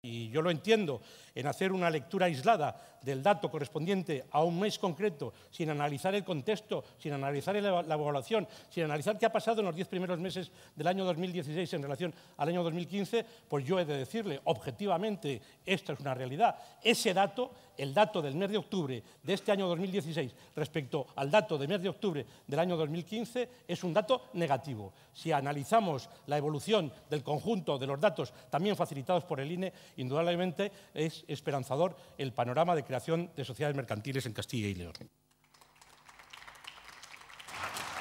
Y yo lo entiendo, en hacer una lectura aislada del dato correspondiente a un mes concreto, sin analizar el contexto, sin analizar la evaluación, sin analizar qué ha pasado en los diez primeros meses del año 2016 en relación al año 2015, pues yo he de decirle, objetivamente, esta es una realidad. Ese dato, el dato del mes de octubre de este año 2016 respecto al dato del mes de octubre del año 2015, es un dato negativo. Si analizamos la evolución del conjunto de los datos también facilitados por el INE, indudablemente es esperanzador el panorama de creación de sociedades mercantiles en Castilla y León.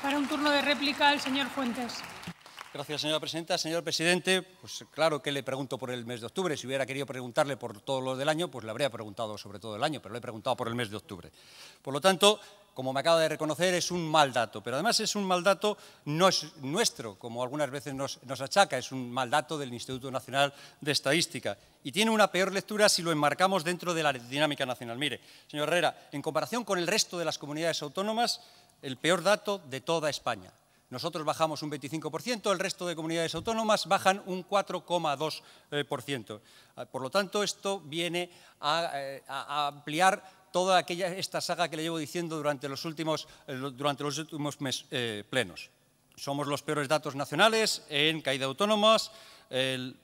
Para un turno de réplica, el señor Fuentes. Gracias, señora presidenta. Señor presidente, pues claro que le pregunto por el mes de octubre. Si hubiera querido preguntarle por todo lo del año, pues le habría preguntado sobre todo el año, pero le he preguntado por el mes de octubre. Por lo tanto, como me acaba de reconocer, es un mal dato. Pero además es un mal dato no es nuestro, como algunas veces nos, achaca, es un mal dato del Instituto Nacional de Estadística. Y tiene una peor lectura si lo enmarcamos dentro de la dinámica nacional. Mire, señor Herrera, en comparación con el resto de las comunidades autónomas, el peor dato de toda España. Nosotros bajamos un 25%, el resto de comunidades autónomas bajan un 4,2%. Ah, por lo tanto, esto viene a, eh, ampliar toda aquella, esta saga que le llevo diciendo durante los últimos, eh, durante los últimos meses eh, plenos. Somos los peores datos nacionales en caída de autónomas,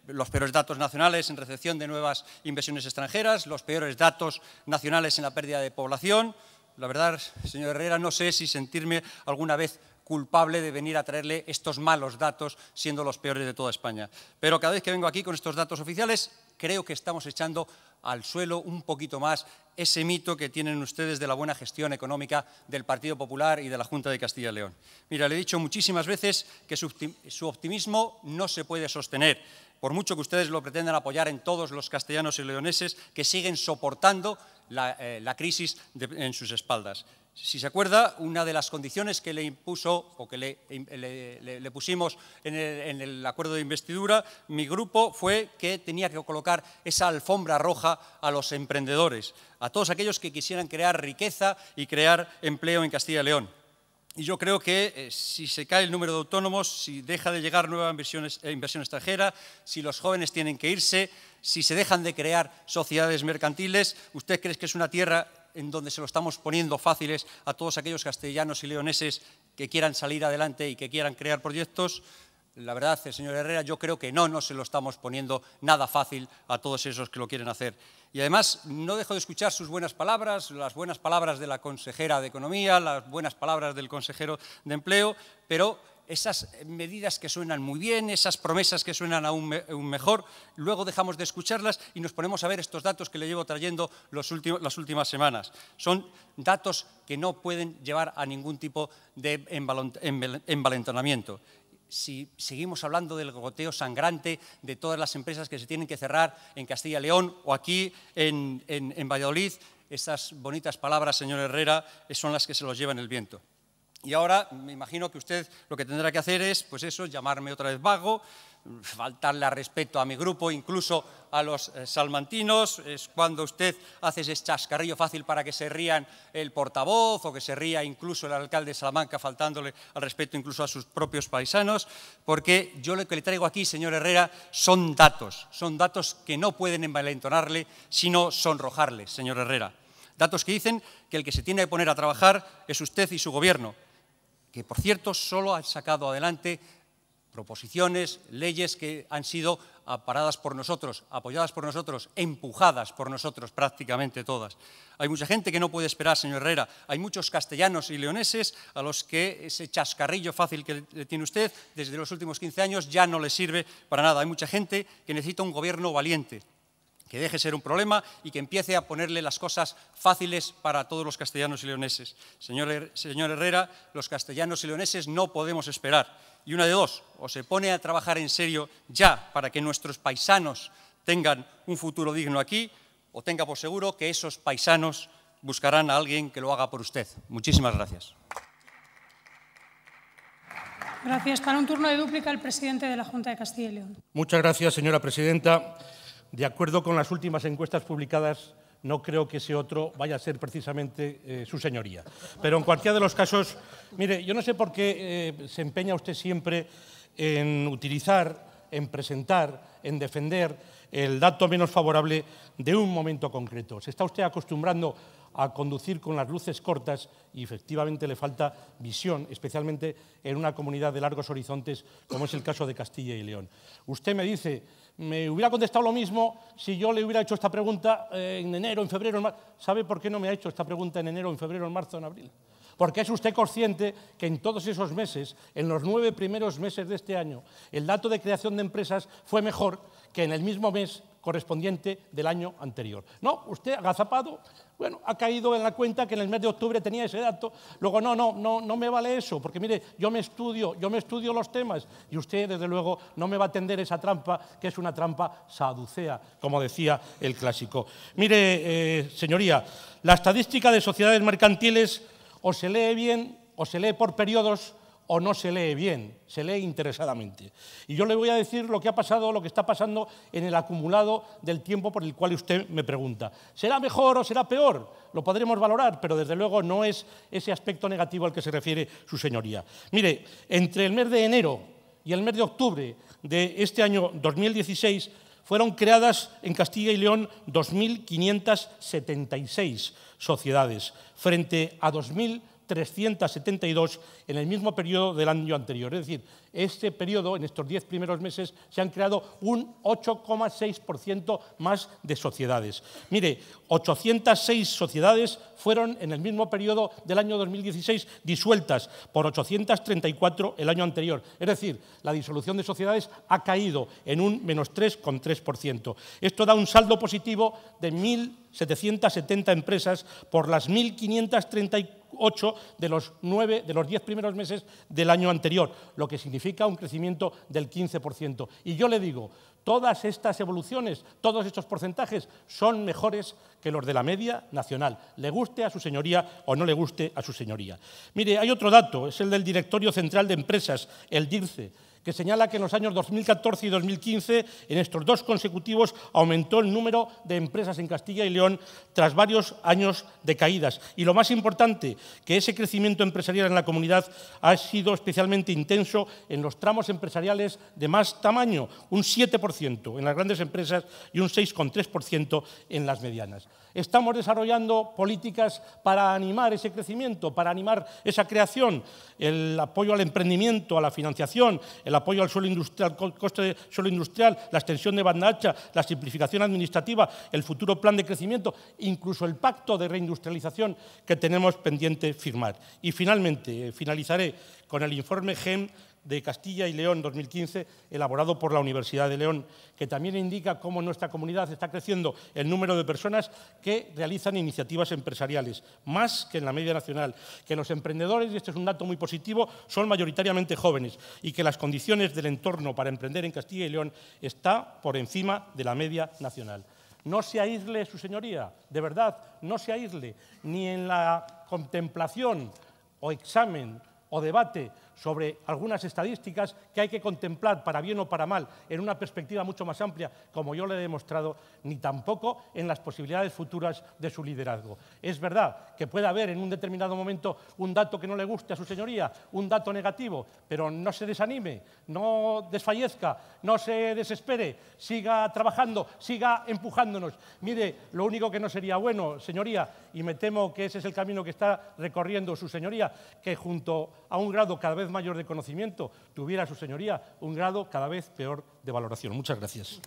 los peores datos nacionales en recepción de nuevas inversiones extranjeras, los peores datos nacionales en la pérdida de población. La verdad, señor Herrera, no sé si sentirme alguna vez culpable de venir a traerle estos malos datos, siendo los peores de toda España. Pero cada vez que vengo aquí con estos datos oficiales, creo que estamos echando al suelo un poquito más ese mito que tienen ustedes de la buena gestión económica del Partido Popular y de la Junta de Castilla y León. Mira, le he dicho muchísimas veces que su optimismo no se puede sostener, por mucho que ustedes lo pretendan apoyar en todos los castellanos y leoneses que siguen soportando la, eh, crisis en sus espaldas. Si se acuerda, una de las condiciones que le impuso o que le, pusimos en el, acuerdo de investidura, mi grupo, fue que tenía que colocar esa alfombra roja a los emprendedores, a todos aquellos que quisieran crear riqueza y crear empleo en Castilla y León. Y yo creo que eh, si se cae el número de autónomos, si deja de llegar nueva eh, inversión extranjera, si los jóvenes tienen que irse, si se dejan de crear sociedades mercantiles, ¿usted cree que es una tierra en donde se lo estamos poniendo fáciles a todos aquellos castellanos y leoneses que quieran salir adelante y que quieran crear proyectos. La verdad, señor Herrera, yo creo que no, no se lo estamos poniendo nada fácil a todos esos que lo quieren hacer. Y además, no dejo de escuchar sus buenas palabras, las buenas palabras de la consejera de Economía, las buenas palabras del consejero de Empleo, pero esas medidas que suenan muy bien, esas promesas que suenan aún, mejor, luego dejamos de escucharlas y nos ponemos a ver estos datos que le llevo trayendo las últimas semanas. Son datos que no pueden llevar a ningún tipo de envalentonamiento si seguimos hablando del goteo sangrante de todas las empresas que se tienen que cerrar en Castilla y León o aquí en, en Valladolid, esas bonitas palabras, señor Herrera, son las que se los llevan el viento. Y ahora me imagino que usted lo que tendrá que hacer es, pues eso, llamarme otra vez vago, faltarle al respeto a mi grupo, incluso a los eh, salmantinos. Es cuando usted hace ese chascarrillo fácil para que se rían el portavoz o que se ría incluso el alcalde de Salamanca, faltándole al respeto incluso a sus propios paisanos. Porque yo lo que le traigo aquí, señor Herrera, son datos. Son datos que no pueden envalentonarle, sino sonrojarle, señor Herrera. Datos que dicen que el que se tiene que poner a trabajar es usted y su gobierno que por cierto solo han sacado adelante proposiciones, leyes que han sido paradas por nosotros, apoyadas por nosotros, empujadas por nosotros prácticamente todas. Hay mucha gente que no puede esperar, señor Herrera. Hay muchos castellanos y leoneses a los que ese chascarrillo fácil que le tiene usted desde los últimos 15 años ya no le sirve para nada. Hay mucha gente que necesita un gobierno valiente, que deje ser un problema y que empiece a ponerle las cosas fáciles para todos los castellanos y leoneses. Señor, señor Herrera, los castellanos y leoneses no podemos esperar. Y una de dos, o se pone a trabajar en serio ya para que nuestros paisanos tengan un futuro digno aquí, o tenga por seguro que esos paisanos buscarán a alguien que lo haga por usted. Muchísimas gracias. Gracias. Para un turno de dúplica, el presidente de la Junta de Castilla y León. Muchas gracias, señora presidenta. De acuerdo con las últimas encuestas publicadas, no creo que ese otro vaya a ser precisamente eh, su señoría. Pero en cualquiera de los casos, mire, yo no sé por qué eh, se empeña usted siempre en utilizar, en presentar, en defender el dato menos favorable de un momento concreto. Se está usted acostumbrando a conducir con las luces cortas y efectivamente le falta visión, especialmente en una comunidad de largos horizontes como es el caso de Castilla y León. Usted me dice, me hubiera contestado lo mismo si yo le hubiera hecho esta pregunta eh, en enero, en febrero, en marzo. ¿Sabe por qué no me ha hecho esta pregunta en enero, en febrero, en marzo, en abril? Porque es usted consciente que en todos esos meses, en los nueve primeros meses de este año, el dato de creación de empresas fue mejor que en el mismo mes correspondiente del año anterior. No, usted agazapado, bueno, ha caído en la cuenta que en el mes de octubre tenía ese dato. Luego, no, no, no, no me vale eso, porque mire, yo me estudio, yo me estudio los temas y usted, desde luego, no me va a atender esa trampa, que es una trampa saducea, como decía el clásico. Mire, eh, señoría, la estadística de sociedades mercantiles o se lee bien o se lee por periodos o no se lee bien, se lee interesadamente. Y yo le voy a decir lo que ha pasado, lo que está pasando en el acumulado del tiempo por el cual usted me pregunta. ¿Será mejor o será peor? Lo podremos valorar, pero desde luego no es ese aspecto negativo al que se refiere su señoría. Mire, entre el mes de enero y el mes de octubre de este año 2016 fueron creadas en Castilla y León 2.576 sociedades frente a 2.000 372 en el mismo periodo del año anterior. Es decir, este periodo, en estos 10 primeros meses, se han creado un 8,6% más de sociedades. Mire, 806 sociedades fueron en el mismo periodo del año 2016 disueltas por 834 el año anterior. Es decir, la disolución de sociedades ha caído en un menos 3,3%. Esto da un saldo positivo de 1.000 770 empresas por las 1.538 de los, 9, de los 10 primeros meses del año anterior, lo que significa un crecimiento del 15%. Y yo le digo, todas estas evoluciones, todos estos porcentajes son mejores que los de la media nacional, le guste a su señoría o no le guste a su señoría. Mire, hay otro dato, es el del Directorio Central de Empresas, el DIRCE que señala que en los años 2014 y 2015, en estos dos consecutivos, aumentó el número de empresas en Castilla y León tras varios años de caídas. Y lo más importante, que ese crecimiento empresarial en la comunidad ha sido especialmente intenso en los tramos empresariales de más tamaño, un 7% en las grandes empresas y un 6,3% en las medianas. Estamos desarrollando políticas para animar ese crecimiento, para animar esa creación, el apoyo al emprendimiento, a la financiación, el apoyo al suelo industrial, coste de suelo industrial, la extensión de banda ancha, la simplificación administrativa, el futuro plan de crecimiento, incluso el pacto de reindustrialización industrialización que tenemos pendiente firmar. Y finalmente, eh, finalizaré con el informe GEM de Castilla y León 2015, elaborado por la Universidad de León, que también indica cómo nuestra comunidad está creciendo el número de personas que realizan iniciativas empresariales, más que en la media nacional, que los emprendedores, y este es un dato muy positivo, son mayoritariamente jóvenes y que las condiciones del entorno para emprender en Castilla y León está por encima de la media nacional. No se aísle, su señoría, de verdad, no se aísle, ni en la contemplación o examen o debate sobre algunas estadísticas que hay que contemplar, para bien o para mal, en una perspectiva mucho más amplia, como yo le he demostrado, ni tampoco en las posibilidades futuras de su liderazgo. Es verdad que puede haber en un determinado momento un dato que no le guste a su señoría, un dato negativo, pero no se desanime, no desfallezca, no se desespere, siga trabajando, siga empujándonos. Mire, lo único que no sería bueno, señoría, y me temo que ese es el camino que está recorriendo su señoría, que junto a un grado cada vez mayor de conocimiento tuviera su señoría un grado cada vez peor de valoración. Muchas gracias.